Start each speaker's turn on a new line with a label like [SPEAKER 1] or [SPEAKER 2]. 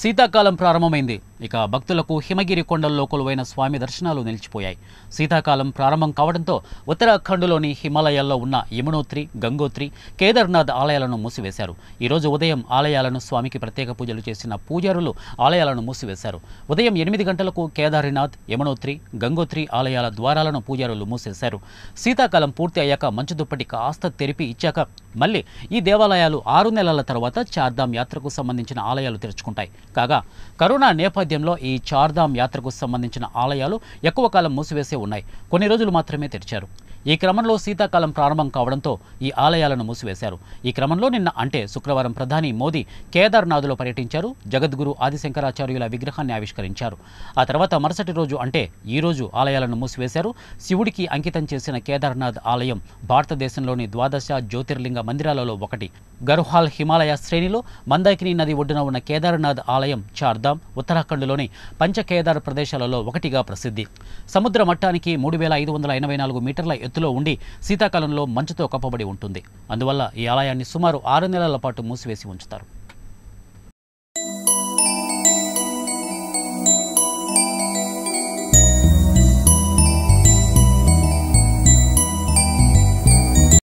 [SPEAKER 1] శీతాకాలం ప్రారంభమైంది ఇక భక్తులకు హిమగిరి కొండల్లో కొలువైన స్వామి దర్శనాలు నిలిచిపోయాయి శీతాకాలం ప్రారంభం కావడంతో ఉత్తరాఖండ్లోని హిమాలయాల్లో ఉన్న యమునోత్రి గంగోత్రి కేదార్నాథ్ ఆలయాలను మూసివేశారు ఈరోజు ఉదయం ఆలయాలను స్వామికి ప్రత్యేక పూజలు చేసిన పూజారులు ఆలయాలను మూసివేశారు ఉదయం ఎనిమిది గంటలకు కేదారినాథ్ యమునోత్రి గంగోత్రి ఆలయాల ద్వారాలను పూజారులు మూసేశారు శీతాకాలం పూర్తి అయ్యాక మంచు దుప్పటి కాస్త తెరిపి ఇచ్చాక మళ్ళీ ఈ దేవాలయాలు ఆరు నెలల తర్వాత చార్ధామ్ యాత్రకు సంబంధించిన ఆలయాలు తెరుచుకుంటాయి కాగా కరోనా నేపథ్యం నేపథ్యంలో ఈ చార్ధామ్ యాత్రకు సంబంధించిన ఆలయాలు ఎక్కువ కాలం మూసివేసే ఉన్నాయి కొన్ని రోజులు మాత్రమే తెరిచారు ఈ క్రమంలో శీతాకాలం ప్రారంభం కావడంతో ఈ ఆలయాలను మూసివేశారు ఈ క్రమంలో నిన్న అంటే శుక్రవారం ప్రధాని మోదీ కేదార్నాథ్లో పర్యటించారు జగద్గురు ఆదిశంకరాచార్యుల విగ్రహాన్ని ఆవిష్కరించారు ఆ తర్వాత మరుసటి రోజు అంటే ఈ రోజు ఆలయాలను మూసివేశారు శివుడికి అంకితం చేసిన కేదార్నాథ్ ఆలయం భారతదేశంలోని ద్వాదశ జ్యోతిర్లింగ మందిరాలలో ఒకటి గర్హాల్ హిమాలయ శ్రేణిలో మందాకిని నది ఒడ్డున ఉన్న కేదార్నాథ్ ఆలయం చార్ధామ్ ఉత్తరాఖండ్లోని పంచకేదార్ ప్రదేశాలలో ఒకటిగా ప్రసిద్ధి సముద్ర మట్టానికి మూడు వేల ఐదు వందల ఎనభై నాలుగు మీటర్ల ఎత్తులో ఉండి శీతాకాలంలో మంచుతో కప్పబడి ఉంటుంది అందువల్ల ఈ ఆలయాన్ని సుమారు ఆరు నెలల పాటు మూసివేసి ఉంచుతారు